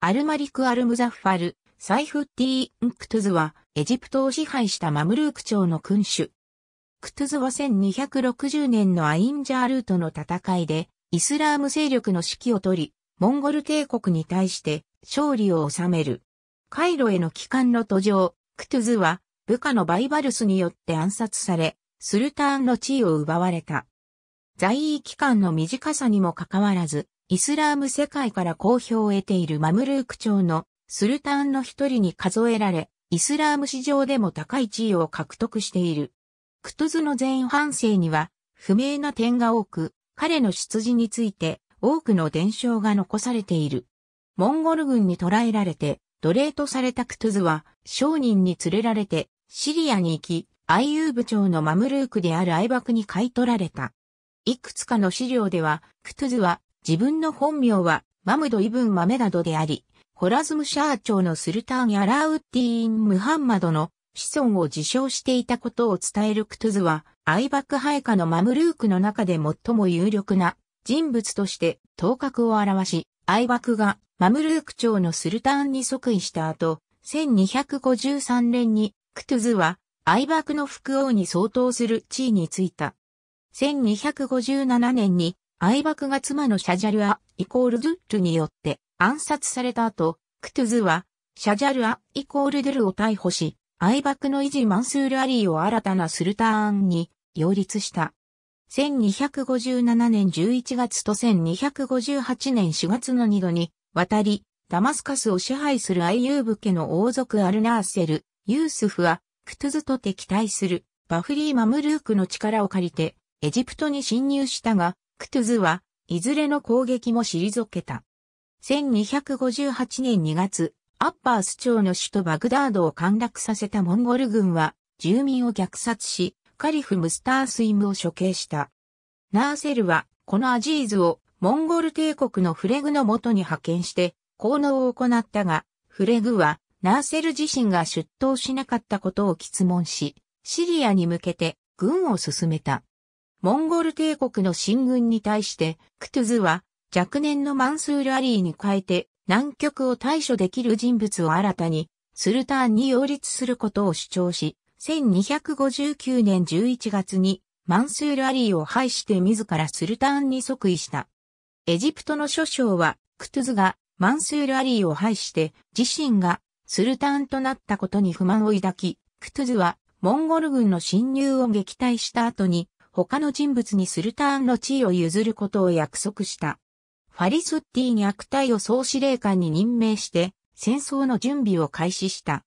アルマリク・アルムザファル、サイフッティーン・クトゥズは、エジプトを支配したマムルーク朝の君主。クトゥズは1260年のアインジャールートの戦いで、イスラーム勢力の指揮を取り、モンゴル帝国に対して勝利を収める。カイロへの帰還の途上、クトゥズは部下のバイバルスによって暗殺され、スルターンの地位を奪われた。在位期間の短さにもかかわらず、イスラーム世界から好評を得ているマムルーク朝のスルタンの一人に数えられ、イスラーム史上でも高い地位を獲得している。クトゥズの前半生には不明な点が多く、彼の出自について多くの伝承が残されている。モンゴル軍に捕らえられて奴隷とされたクトゥズは商人に連れられてシリアに行き、アイユーブ長のマムルークであるバクに買い取られた。いくつかの資料では、クトゥズは自分の本名は、マムド・イブン・マメダドであり、ホラズムシャー朝のスルターン・アラウッティーン・ムハンマドの子孫を自称していたことを伝えるクトゥズは、アイバックエカのマムルークの中で最も有力な人物として頭角を表し、アイバクがマムルーク朝のスルターンに即位した後、1253年にクトゥズはアイバクの副王に相当する地位についた。1257年に愛爆が妻のシャジャルア、イコールドゥルによって暗殺された後、クトゥズは、シャジャルア、イコールドゥルを逮捕し、愛爆の維持マンスールアリーを新たなスルターンに擁立した。1257年11月と1258年4月の2度に、渡り、ダマスカスを支配するアイユーブ家の王族アルナーセル、ユースフは、クトゥズと敵対する、バフリー・マムルークの力を借りて、エジプトに侵入したが、クトゥズは、いずれの攻撃も退けた。1258年2月、アッパース町の首都バグダードを陥落させたモンゴル軍は、住民を虐殺し、カリフ・ムスタースイムを処刑した。ナーセルは、このアジーズを、モンゴル帝国のフレグの元に派遣して、効能を行ったが、フレグは、ナーセル自身が出頭しなかったことを質問し、シリアに向けて軍を進めた。モンゴル帝国の進軍に対して、クトゥズは若年のマンスール・アリーに変えて南極を対処できる人物を新たにスルターンに擁立することを主張し、1259年11月にマンスール・アリーを廃して自らスルターンに即位した。エジプトの諸将は、クトゥズがマンスール・アリーを廃して自身がスルターンとなったことに不満を抱き、クトゥズはモンゴル軍の侵入を撃退した後に他の人物にスルターンの地位を譲ることを約束した。ファリスッティに悪態を総司令官に任命して、戦争の準備を開始した。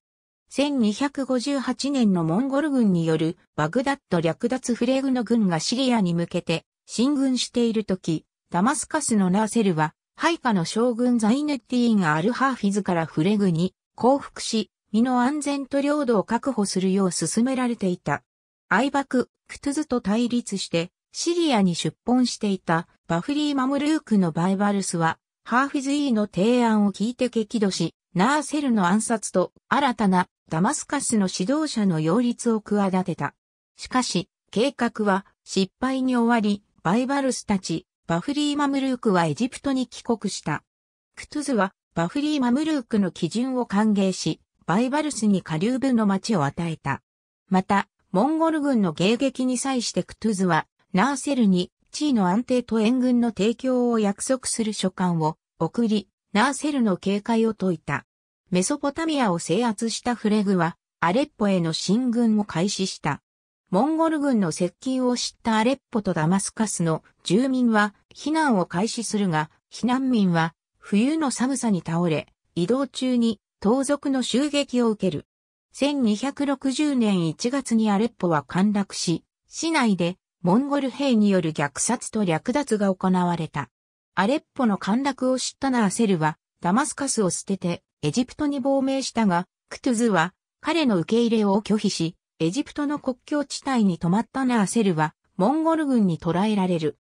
1258年のモンゴル軍によるバグダッド略奪フレグの軍がシリアに向けて進軍している時、ダマスカスのナーセルは、配下の将軍ザイネッティーがアルハーフィズからフレグに降伏し、身の安全と領土を確保するよう進められていた。愛爆、クトゥズと対立してシリアに出奔していたバフリー・マムルークのバイバルスはハーフィズ・イーの提案を聞いて激怒し、ナーセルの暗殺と新たなダマスカスの指導者の擁立を企てた。しかし、計画は失敗に終わり、バイバルスたち、バフリーマムルークはエジプトに帰国した。クトゥズはバフリーマムルークの基準を歓迎し、バイバルスに下流部の町を与えた。また、モンゴル軍の迎撃に際してクトゥズは、ナーセルに地位の安定と援軍の提供を約束する書簡を送り、ナーセルの警戒を解いた。メソポタミアを制圧したフレグは、アレッポへの進軍を開始した。モンゴル軍の接近を知ったアレッポとダマスカスの住民は避難を開始するが、避難民は冬の寒さに倒れ、移動中に盗賊の襲撃を受ける。1260年1月にアレッポは陥落し、市内でモンゴル兵による虐殺と略奪が行われた。アレッポの陥落を知ったナーセルは、ダマスカスを捨ててエジプトに亡命したが、クトゥズは彼の受け入れを拒否し、エジプトの国境地帯に泊まったナーセルは、モンゴル軍に捕らえられる。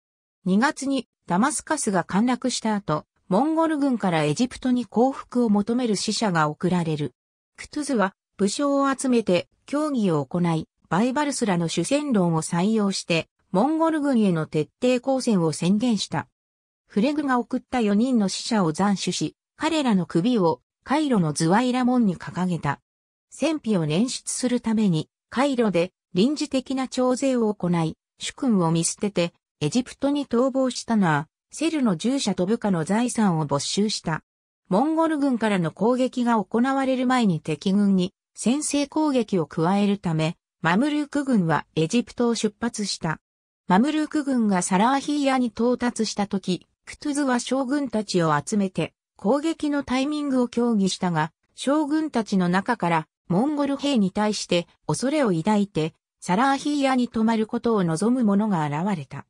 2月にダマスカスが陥落した後、モンゴル軍からエジプトに降伏を求める死者が送られる。クトゥズは武将を集めて協議を行い、バイバルスらの主戦論を採用して、モンゴル軍への徹底抗戦を宣言した。フレグが送った4人の死者を斬首し、彼らの首をカイロのズワイラ門に掲げた。戦費を捻出するために、カイロで臨時的な徴税を行い、主君を見捨てて、エジプトに逃亡したのは、セルの従者と部下の財産を没収した。モンゴル軍からの攻撃が行われる前に敵軍に先制攻撃を加えるため、マムルーク軍はエジプトを出発した。マムルーク軍がサラーヒーヤに到達した時、クトゥズは将軍たちを集めて攻撃のタイミングを協議したが、将軍たちの中からモンゴル兵に対して恐れを抱いて、サラーヒーヤに泊まることを望む者が現れた。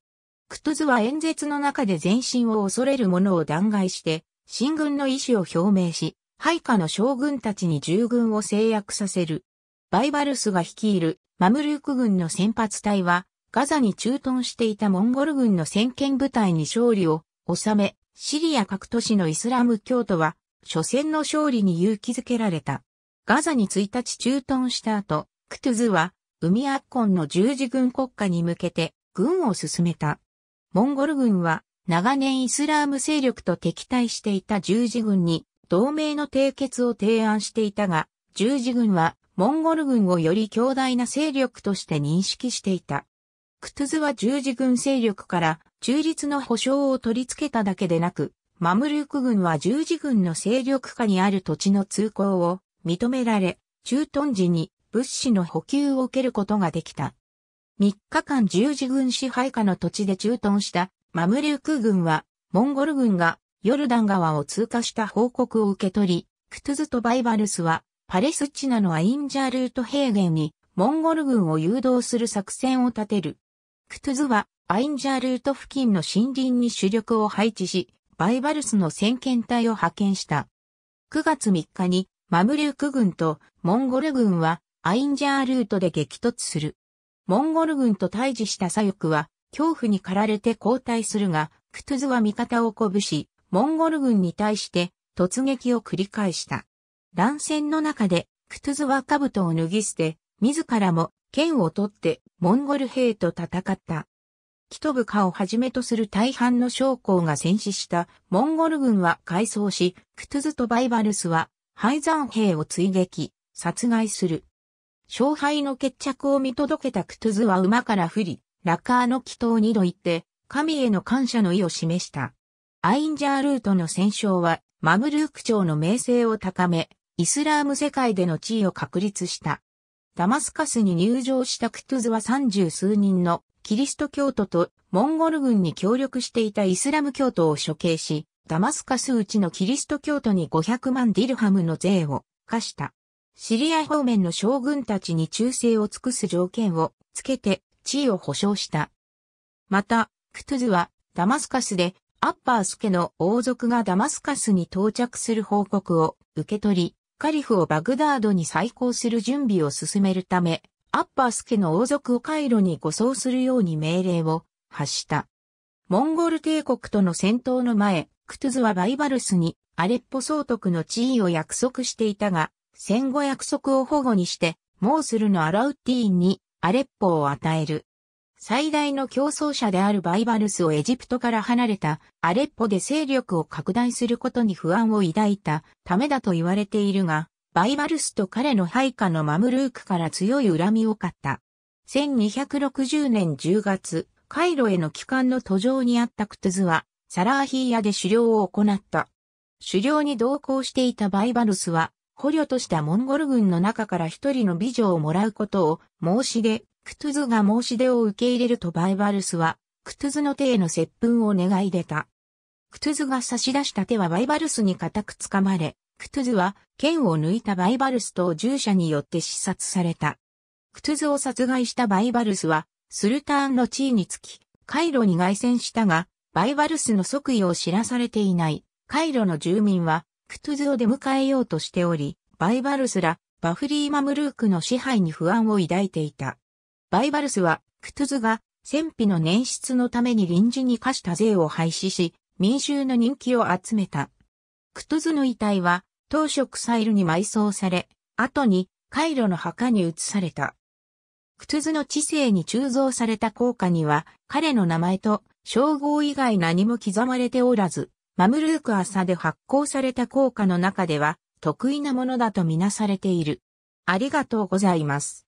クトゥズは演説の中で前進を恐れる者を弾劾して、進軍の意思を表明し、配下の将軍たちに従軍を制約させる。バイバルスが率いるマムルーク軍の先発隊は、ガザに駐屯していたモンゴル軍の先見部隊に勝利を収め、シリア各都市のイスラム教徒は、初戦の勝利に勇気づけられた。ガザに1日駐屯した後、クトゥズは、海アッコンの十字軍国家に向けて、軍を進めた。モンゴル軍は、長年イスラーム勢力と敵対していた十字軍に、同盟の締結を提案していたが、十字軍はモンゴル軍をより強大な勢力として認識していた。クトゥズは十字軍勢力から中立の保障を取り付けただけでなく、マムルーク軍は十字軍の勢力下にある土地の通行を認められ、駐屯時に物資の補給を受けることができた。3日間十字軍支配下の土地で駐屯したマムルーク軍は、モンゴル軍がヨルダン川を通過した報告を受け取り、クトゥズとバイバルスは、パレスチナのアインジャールート平原に、モンゴル軍を誘導する作戦を立てる。クトゥズは、アインジャールート付近の森林に主力を配置し、バイバルスの先遣隊を派遣した。9月3日に、マムリューク軍とモンゴル軍は、アインジャールートで激突する。モンゴル軍と対峙した左翼は、恐怖に駆られて後退するが、クトゥズは味方を鼓舞し、モンゴル軍に対して突撃を繰り返した。乱戦の中でクトゥズは兜を脱ぎ捨て、自らも剣を取ってモンゴル兵と戦った。キトブカをはじめとする大半の将校が戦死したモンゴル軍は改装し、クトゥズとバイバルスは廃山兵を追撃、殺害する。勝敗の決着を見届けたクトゥズは馬から降り、ラカーの祈祷にどいて、神への感謝の意を示した。アインジャールートの戦勝は、マムルーク朝の名声を高め、イスラーム世界での地位を確立した。ダマスカスに入城したクトゥズは三十数人のキリスト教徒とモンゴル軍に協力していたイスラム教徒を処刑し、ダマスカスうちのキリスト教徒に500万ディルハムの税を課した。シリア方面の将軍たちに忠誠を尽くす条件をつけて地位を保障した。また、クトゥズはダマスカスでアッパースケの王族がダマスカスに到着する報告を受け取り、カリフをバグダードに再興する準備を進めるため、アッパースケの王族をカイロに護送するように命令を発した。モンゴル帝国との戦闘の前、クトゥズはバイバルスにアレッポ総督の地位を約束していたが、戦後約束を保護にして、モースルのアラウティーンにアレッポを与える。最大の競争者であるバイバルスをエジプトから離れたアレッポで勢力を拡大することに不安を抱いたためだと言われているが、バイバルスと彼の配下のマムルークから強い恨みを買った。1260年10月、カイロへの帰還の途上にあったクトゥズは、サラーヒーヤで狩猟を行った。狩猟に同行していたバイバルスは、捕虜としたモンゴル軍の中から一人の美女をもらうことを申し出、クトゥズが申し出を受け入れるとバイバルスは、クトゥズの手への接吻を願い出た。クトゥズが差し出した手はバイバルスに固く掴まれ、クトゥズは剣を抜いたバイバルスと従者によって視察された。クトゥズを殺害したバイバルスは、スルターンの地位につき、カイロに凱旋したが、バイバルスの即位を知らされていない、カイロの住民は、クトゥズを出迎えようとしており、バイバルスら、バフリーマムルークの支配に不安を抱いていた。バイバルスは、クトゥズが、戦費の捻出のために臨時に課した税を廃止し、民衆の人気を集めた。クトゥズの遺体は、当初クサイルに埋葬され、後に、カイロの墓に移された。クトゥズの知性に鋳造された硬貨には、彼の名前と、称号以外何も刻まれておらず、マムルーク朝で発行された硬貨の中では、得意なものだとみなされている。ありがとうございます。